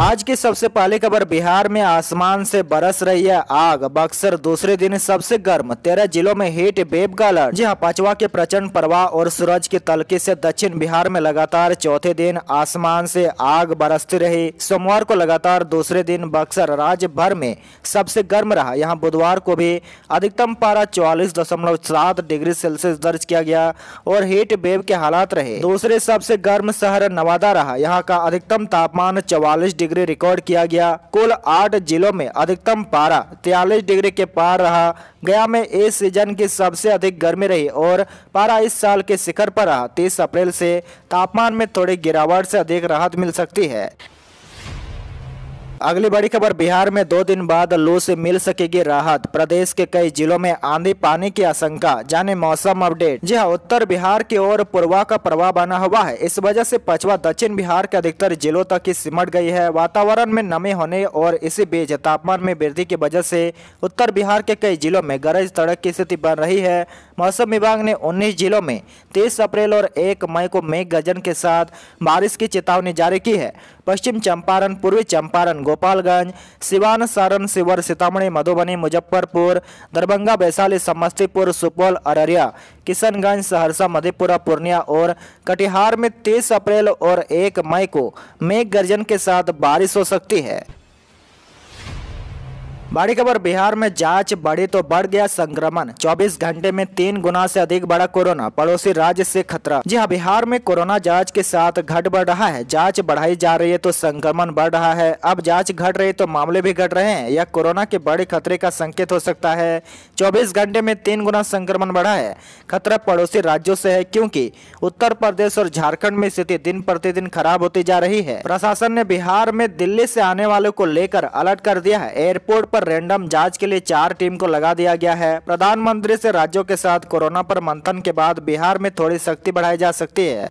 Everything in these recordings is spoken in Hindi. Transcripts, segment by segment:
आज की सबसे पहली खबर बिहार में आसमान से बरस रही है आग बक्सर दूसरे दिन सबसे गर्म तेरह जिलों में हीट बेब का अलर्ट जहाँ पचवा के प्रचंड प्रवाह और सूरज की तलके से दक्षिण बिहार में लगातार चौथे दिन आसमान से आग बरसती रही सोमवार को लगातार दूसरे दिन बक्सर राज्य भर में सबसे गर्म रहा यहाँ बुधवार को भी अधिकतम पारा चौवालीस दशमलव सात डिग्री सेल्सियस दर्ज किया गया और हीट वेब के हालात रहे दूसरे सबसे गर्म शहर नवादा रहा यहाँ का अधिकतम तापमान चौवालीस डिग्री रिकॉर्ड किया गया कुल आठ जिलों में अधिकतम पारा तिरालीस डिग्री के पार रहा गया में इस सीजन की सबसे अधिक गर्मी रही और पारा इस साल के शिखर पर रहा तीस अप्रैल से तापमान में थोड़ी गिरावट से अधिक राहत मिल सकती है अगली बड़ी खबर बिहार में दो दिन बाद लू से मिल सकेगी राहत प्रदेश के कई जिलों में आंधी पानी की आशंका जाने मौसम अपडेट जी हाँ उत्तर बिहार की ओर पूर्वा का प्रभाव बना हुआ है इस वजह से पछवा दक्षिण बिहार के अधिकतर जिलों तक ही सिमट गई है वातावरण में नमी होने और इसी बीच तापमान में वृद्धि की वजह से उत्तर बिहार के कई जिलों में गरज तड़क की स्थिति बन रही है मौसम विभाग ने उन्नीस जिलों में तीस अप्रैल और एक मई को मेघ गजन के साथ बारिश की चेतावनी जारी की है पश्चिम चंपारण पूर्वी चंपारण गोपालगंज सिवान सारण शिवर सीतामढ़ी मधुबनी मुजफ्फरपुर दरभंगा वैशाली समस्तीपुर सुपौल अररिया किशनगंज सहरसा मधेपुरा पूर्णिया और कटिहार में तीस अप्रैल और एक मई को मेघ गर्जन के साथ बारिश हो सकती है बड़ी खबर बिहार में जांच बढ़ी तो बढ़ गया संक्रमण 24 घंटे में तीन गुना से अधिक बड़ा कोरोना पड़ोसी राज्य से खतरा जी हाँ बिहार में कोरोना जांच के साथ घट बढ़ रहा है जांच बढ़ाई जा रही है तो संक्रमण बढ़ रहा है अब जांच घट रही तो मामले भी घट रहे हैं यह कोरोना के बड़े खतरे का संकेत हो सकता है चौबीस घंटे में तीन गुना संक्रमण बढ़ा है खतरा पड़ोसी राज्यों से है क्यूँकी उत्तर प्रदेश और झारखण्ड में स्थिति दिन प्रतिदिन खराब होती जा रही है प्रशासन ने बिहार में दिल्ली से आने वालों को लेकर अलर्ट कर दिया है एयरपोर्ट आरोप पर रैंडम जांच के लिए चार टीम को लगा दिया गया है प्रधानमंत्री से राज्यों के साथ कोरोना पर मंथन के बाद बिहार में थोड़ी सख्ती बढ़ाई जा सकती है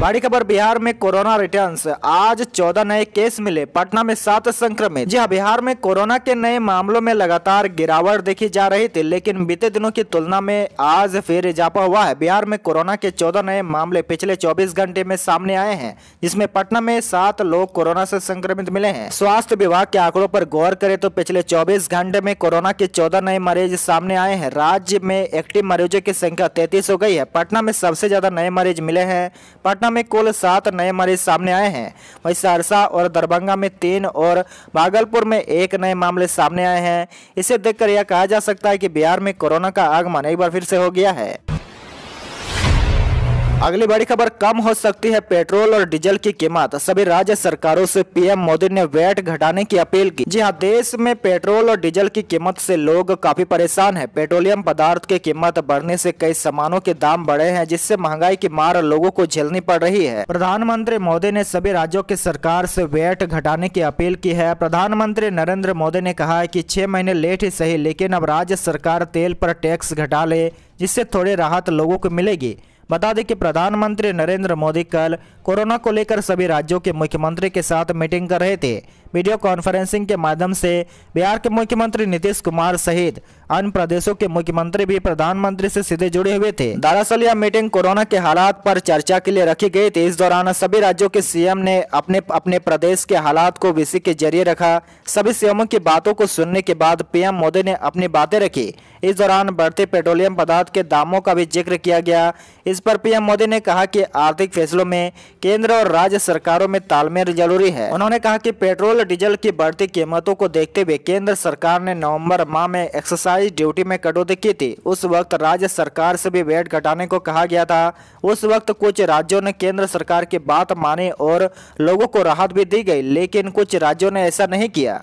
बड़ी खबर बिहार में कोरोना रिटर्न्स आज 14 नए केस मिले पटना में सात संक्रमित जी हाँ, बिहार में कोरोना के नए मामलों में लगातार गिरावट देखी जा रही थी लेकिन बीते दिनों की तुलना में आज फिर इजाफा हुआ है बिहार में कोरोना के 14 नए मामले पिछले 24 घंटे में सामने आए हैं जिसमें पटना में सात लोग कोरोना से संक्रमित मिले हैं स्वास्थ्य विभाग के आंकड़ों पर गौर करें तो पिछले चौबीस घंटे में कोरोना के चौदह नए मरीज सामने आए हैं राज्य में एक्टिव मरीजों की संख्या तैतीस हो गई है पटना में सबसे ज्यादा नए मरीज मिले हैं पटना पटना में कुल सात नए मरीज सामने आए हैं वहीं सहरसा और दरभंगा में तीन और भागलपुर में एक नए मामले सामने आए हैं इसे देखकर यह कहा जा सकता है कि बिहार में कोरोना का आगमन एक बार फिर से हो गया है अगली बड़ी खबर कम हो सकती है पेट्रोल और डीजल की कीमत सभी राज्य सरकारों से पीएम मोदी ने वैट घटाने की अपील की जी हां देश में पेट्रोल और डीजल की कीमत से लोग काफी परेशान हैं पेट्रोलियम पदार्थ की कीमत बढ़ने से कई सामानों के दाम बढ़े हैं जिससे महंगाई की मार लोगों को झेलनी पड़ रही है प्रधानमंत्री मोदी ने सभी राज्यों की सरकार ऐसी वैट घटाने की अपील की है प्रधानमंत्री नरेंद्र मोदी ने कहा है की छह महीने लेट ही सही लेकिन अब राज्य सरकार तेल आरोप टैक्स घटा ले जिससे थोड़ी राहत लोगों को मिलेगी बता दें कि प्रधानमंत्री नरेंद्र मोदी कल कोरोना को लेकर सभी राज्यों के मुख्यमंत्री के साथ मीटिंग कर रहे थे वीडियो कॉन्फ्रेंसिंग के माध्यम से बिहार के मुख्यमंत्री नीतीश कुमार सहित अन्य प्रदेशों के मुख्यमंत्री भी प्रधानमंत्री से सीधे जुड़े हुए थे दरअसल यह मीटिंग कोरोना के हालात पर चर्चा के लिए रखी गई थी इस दौरान सभी राज्यों के सीएम ने अपने अपने प्रदेश के हालात को विषय के जरिए रखा सभी सीएमओ की बातों को सुनने के बाद पीएम मोदी ने अपनी बातें रखी इस दौरान बढ़ते पेट्रोलियम पदार्थ के दामों का भी जिक्र किया गया इस पर पीएम मोदी ने कहा की आर्थिक फैसलों में केंद्र और राज्य सरकारों में तालमेल जरूरी है उन्होंने कहा की पेट्रोल पेट्रोल डीजल की बढ़ती कीमतों को देखते हुए केंद्र सरकार ने नवंबर माह में एक्सरसाइज ड्यूटी में कटौती की थी उस वक्त राज्य सरकार से भी वेट घटाने को कहा गया था उस वक्त कुछ राज्यों ने केंद्र सरकार की बात मानी और लोगों को राहत भी दी गई लेकिन कुछ राज्यों ने ऐसा नहीं किया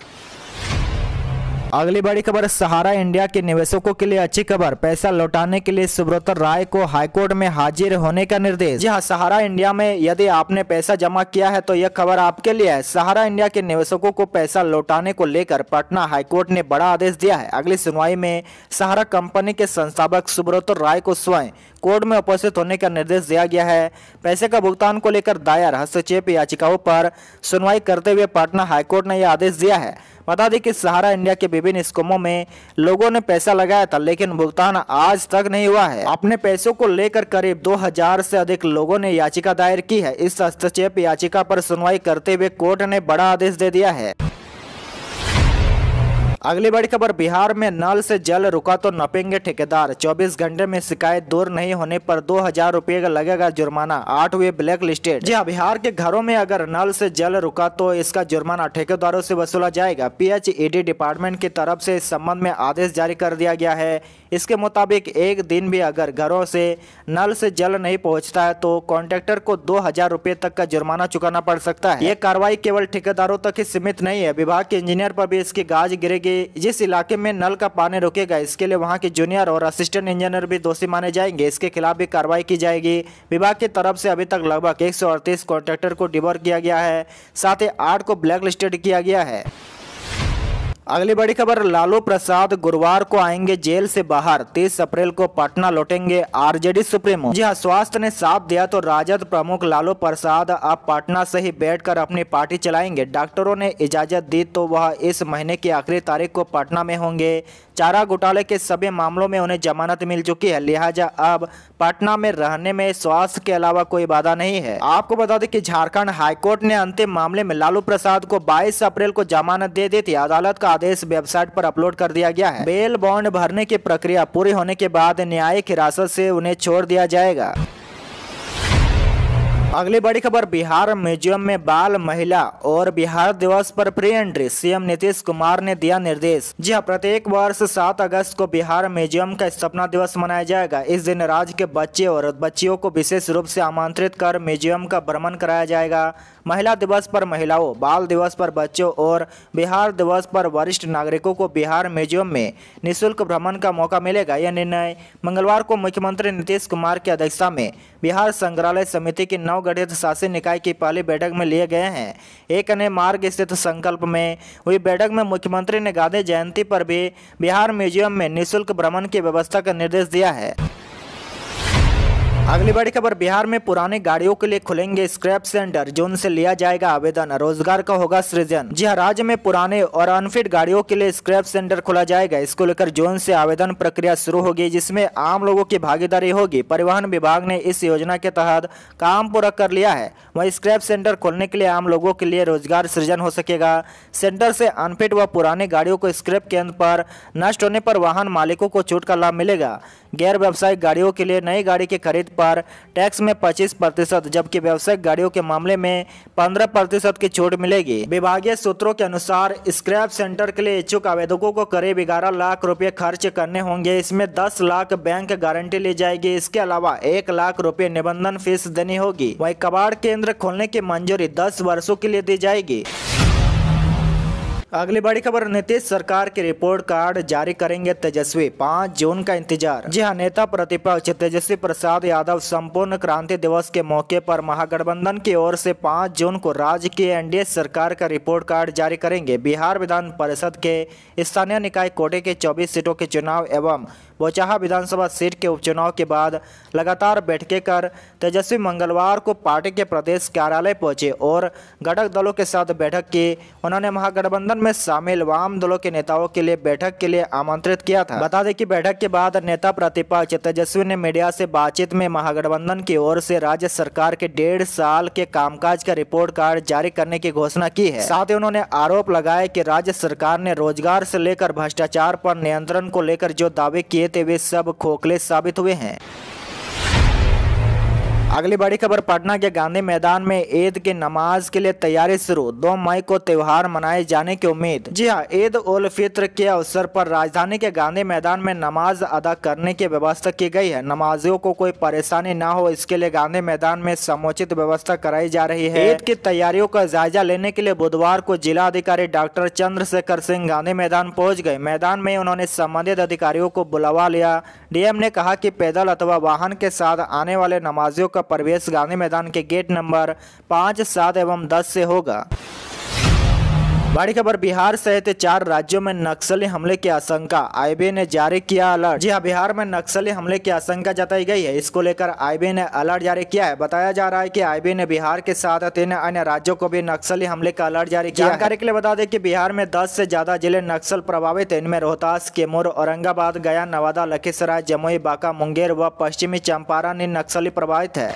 अगली बड़ी खबर सहारा इंडिया के निवेशकों के लिए अच्छी खबर पैसा लौटाने के लिए सुब्रत राय को हाईकोर्ट में हाजिर होने का निर्देश जी हाँ सहारा इंडिया में यदि आपने पैसा जमा किया है तो यह खबर आपके लिए है सहारा इंडिया के निवेशकों को पैसा लौटाने को लेकर पटना हाईकोर्ट ने बड़ा आदेश दिया है अगली सुनवाई में सहारा कंपनी के संस्थापक सुब्रत राय को स्वयं कोर्ट में उपस्थित होने का निर्देश दिया गया है पैसे का भुगतान को लेकर दायर हस्तक्षेप याचिकाओं पर सुनवाई करते हुए पटना हाईकोर्ट ने यह आदेश दिया है बता दें कि सहारा इंडिया के विभिन्न स्कूमों में लोगों ने पैसा लगाया था लेकिन भुगतान आज तक नहीं हुआ है अपने पैसों को लेकर करीब 2000 से अधिक लोगों ने याचिका दायर की है इस हस्तक्षेप याचिका पर सुनवाई करते हुए कोर्ट ने बड़ा आदेश दे दिया है अगली बड़ी खबर बिहार में नल से जल रुका तो नपेंगे ठेकेदार 24 घंटे में शिकायत दूर नहीं होने पर दो हजार रूपए का लगेगा जुर्माना आठ हुए ब्लैक लिस्टेड जी हाँ बिहार के घरों में अगर नल से जल रुका तो इसका जुर्माना ठेकेदारों से वसूला जाएगा पीएचईडी डिपार्टमेंट की तरफ से इस संबंध में आदेश जारी कर दिया गया है इसके मुताबिक एक दिन भी अगर घरों से नल से जल नहीं पहुँचता है तो कॉन्ट्रेक्टर को दो हजार रूपए तक का जुर्माना चुकाना पड़ सकता है ये कार्रवाई केवल ठेकेदारों तक ही सीमित नहीं है विभाग के इंजीनियर पर भी इसकी गाज गिरेगी जिस इलाके में नल का पानी रुकेगा इसके लिए वहाँ के जूनियर और असिस्टेंट इंजीनियर भी दोषी माने जाएंगे इसके खिलाफ भी कार्रवाई की जाएगी विभाग की तरफ से अभी तक लगभग एक कॉन्ट्रैक्टर को डिवर किया गया है साथ ही आठ को ब्लैक लिस्टेड किया गया है अगली बड़ी खबर लालू प्रसाद गुरुवार को आएंगे जेल से बाहर 30 अप्रैल को पटना लौटेंगे आरजेडी सुप्रीमो जी हाँ स्वास्थ्य ने साथ दिया तो राजद प्रमुख लालू प्रसाद अब पटना से ही बैठकर अपनी पार्टी चलाएंगे डॉक्टरों ने इजाजत दी तो वह इस महीने की आखिरी तारीख को पटना में होंगे चारा घोटाले के सभी मामलों में उन्हें जमानत मिल चुकी है लिहाजा अब पटना में रहने में स्वास्थ्य के अलावा कोई बाधा नहीं है आपको बता दें कि झारखंड हाईकोर्ट ने अंतिम मामले में लालू प्रसाद को 22 अप्रैल को जमानत दे दी थी अदालत का आदेश वेबसाइट पर अपलोड कर दिया गया है बेल बॉन्ड भरने की प्रक्रिया पूरी होने के बाद न्यायिक हिरासत से उन्हें छोड़ दिया जाएगा अगली बड़ी खबर बिहार म्यूजियम में बाल महिला और बिहार दिवस पर free entry CM Nitish Kumar ने दिया निर्देश जी हाँ प्रत्येक वर्ष 7 अगस्त को बिहार म्यूजियम का स्थापना दिवस मनाया जाएगा इस दिन राज्य के बच्चे और बच्चियों को विशेष रूप से आमंत्रित कर म्यूजियम का भ्रमण कराया जाएगा महिला दिवस पर महिलाओं बाल दिवस पर बच्चों और बिहार दिवस पर वरिष्ठ नागरिकों को बिहार म्यूजियम में निःशुल्क भ्रमण का मौका मिलेगा यह निर्णय मंगलवार को मुख्यमंत्री नीतीश कुमार की अध्यक्षता में बिहार संग्रहालय समिति की नौ गठित तो शासन निकाय की पहली बैठक में लिए गए हैं एक अन्य मार्ग स्थित संकल्प में हुई बैठक में मुख्यमंत्री ने गांधी जयंती पर भी बिहार म्यूजियम में निःशुल्क भ्रमण की व्यवस्था का निर्देश दिया है अगली बड़ी खबर बिहार में पुराने गाड़ियों के लिए खुलेंगे स्क्रैप सेंटर जून से लिया जाएगा आवेदन रोजगार का होगा सृजन जी हाँ राज्य में पुराने और अनफिट गाड़ियों के लिए स्क्रैप सेंटर खोला जाएगा इसको लेकर जून से आवेदन प्रक्रिया शुरू होगी जिसमें आम लोगों की भागीदारी होगी परिवहन विभाग ने इस योजना के तहत काम पूरा कर लिया है वही स्क्रैप सेंटर खोलने के लिए आम लोगों के लिए रोजगार सृजन हो सकेगा सेंटर से अनफिट व पुराने गाड़ियों को स्क्रैप केंद्र पर नष्ट होने पर वाहन मालिकों को छूट का लाभ मिलेगा गैर व्यावसायिक गाड़ियों के लिए नई गाड़ी की खरीद पर टैक्स में पच्चीस प्रतिशत जबकि व्यावसायिक गाड़ियों के मामले में पंद्रह प्रतिशत की छूट मिलेगी विभागीय सूत्रों के अनुसार स्क्रैप सेंटर के लिए इच्छुक आवेदकों को करीब ग्यारह लाख रुपए खर्च करने होंगे इसमें दस लाख बैंक गारंटी ली जाएगी इसके अलावा एक लाख रुपए निबंधन फीस देनी होगी वही कबाड़ केंद्र खोलने की मंजूरी दस वर्षों के लिए दी जाएगी अगली बड़ी खबर नीतीश सरकार के रिपोर्ट कार्ड जारी करेंगे तेजस्वी पाँच जून का इंतजार जी हाँ नेता प्रतिपक्ष तेजस्वी प्रसाद यादव संपूर्ण क्रांति दिवस के मौके पर महागठबंधन की ओर से पाँच जून को राज्य की एनडीए सरकार का रिपोर्ट कार्ड जारी करेंगे बिहार विधान परिषद के स्थानीय निकाय कोटे के चौबीस सीटों के चुनाव एवं बोचाहा विधानसभा सीट के उपचुनाव के बाद लगातार बैठकें कर तेजस्वी मंगलवार को पार्टी के प्रदेश कार्यालय पहुंचे और घटक दलों के साथ बैठक की उन्होंने महागठबंधन में शामिल वाम दलों के नेताओं के लिए बैठक के लिए आमंत्रित किया था बता दें कि बैठक के बाद नेता प्रतिपक्ष तेजस्वी ने मीडिया से बातचीत में महागठबंधन की ओर से राज्य सरकार के डेढ़ साल के कामकाज का रिपोर्ट कार्ड जारी करने की घोषणा की है साथ ही उन्होंने आरोप लगाया कि राज्य सरकार ने रोजगार से लेकर भ्रष्टाचार पर नियंत्रण को लेकर जो दावे किए देते हुए सब खोखले साबित हुए हैं अगली बड़ी खबर पटना के गांधी मैदान में ईद की नमाज के लिए तैयारी शुरू दो मई को त्यौहार मनाए जाने की उम्मीद जी हाँ ईद उल फित्र के अवसर पर राजधानी के गांधी मैदान में नमाज अदा करने की व्यवस्था की गई है नमाजियों को कोई परेशानी न हो इसके लिए गांधी मैदान में समुचित व्यवस्था कराई जा रही है ईद की तैयारियों का जायजा लेने के लिए बुधवार को जिला अधिकारी डॉक्टर चंद्रशेखर सिंह गांधी मैदान पहुँच गए मैदान में उन्होंने संबंधित अधिकारियों को बुलावा लिया डीएम ने कहा की पैदल अथवा वाहन के साथ आने वाले नमाजियों का प्रवेश गांधी मैदान के गेट नंबर पाँच सात एवं दस से होगा बड़ी खबर बिहार सहित चार राज्यों में नक्सली हमले की आशंका आईबी ने जारी किया अलर्ट जी हाँ बिहार में नक्सली हमले की आशंका जताई गई है इसको लेकर आईबी ने अलर्ट जारी किया है बताया जा रहा है कि आईबी ने बिहार के साथ तीन अन्य राज्यों को भी नक्सली हमले का अलर्ट जारी किया जानकारी के लिए बता दें कि बिहार में दस से ज्यादा जिले नक्सल प्रभावित है इनमें रोहतास केमूर औरंगाबाद गया नवादा लखीसराय जमुई बांका मुंगेर व पश्चिमी चंपारण नक्सली प्रभावित है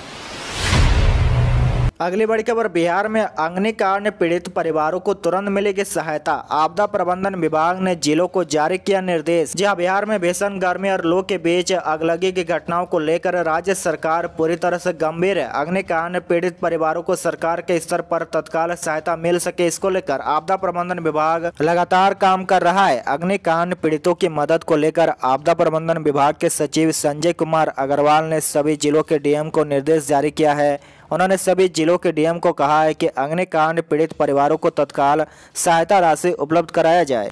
अगली बड़ी खबर बिहार में अग्निकांड पीड़ित परिवारों को तुरंत मिलेगी सहायता आपदा प्रबंधन विभाग ने जिलों को जारी किया निर्देश जहां बिहार में भीषण गर्मी और लू के बीच अगलगी की घटनाओं को लेकर राज्य सरकार पूरी तरह से गंभीर है अग्निकांड पीड़ित परिवारों को सरकार के स्तर पर तत्काल सहायता मिल सके इसको लेकर आपदा प्रबंधन विभाग लगातार काम कर रहा है अग्निकांड पीड़ितों की मदद को लेकर आपदा प्रबंधन विभाग के सचिव संजय कुमार अग्रवाल ने सभी जिलों के डीएम को निर्देश जारी किया है उन्होंने सभी जिलों के डीएम को कहा है कि अग्निकांड पीड़ित परिवारों को तत्काल सहायता राशि उपलब्ध कराया जाए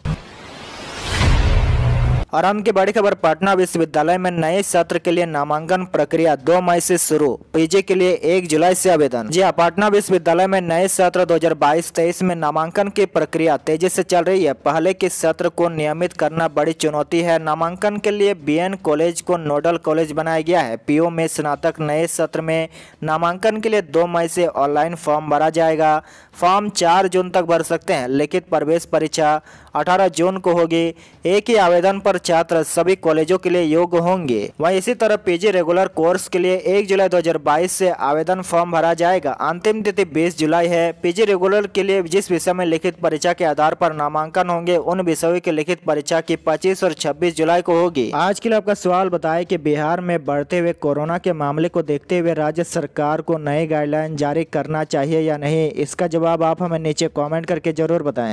अंत की बड़ी खबर पटना विश्वविद्यालय में नए सत्र के लिए नामांकन प्रक्रिया दो मई से शुरू पीजी के लिए एक जुलाई से आवेदन जी हाँ पटना विश्वविद्यालय में नए सत्र 2022-23 में नामांकन की प्रक्रिया तेजी से चल रही है पहले के सत्र को नियमित करना बड़ी चुनौती है नामांकन के लिए बी कॉलेज को नोडल कॉलेज बनाया गया है पीओ में स्नातक नए सत्र में नामांकन के लिए दो मई से ऑनलाइन फॉर्म भरा जाएगा फॉर्म चार जून तक भर सकते हैं लिखित प्रवेश परीक्षा अठारह जून को होगी एक ही आवेदन पर छात्र सभी कॉलेजों के लिए योग्य होंगे वहीं इसी तरह पीजी रेगुलर कोर्स के लिए एक जुलाई 2022 से आवेदन फॉर्म भरा जाएगा अंतिम तिथि 20 जुलाई है पीजी रेगुलर के लिए जिस विषय में लिखित परीक्षा के आधार पर नामांकन होंगे उन विषयों की लिखित परीक्षा की पच्चीस और छब्बीस जुलाई को होगी आज के लिए आपका सवाल बताए की बिहार में बढ़ते हुए कोरोना के मामले को देखते हुए राज्य सरकार को नए गाइडलाइन जारी करना चाहिए या नहीं इसका जवाब आप हमें नीचे कॉमेंट करके जरूर बताए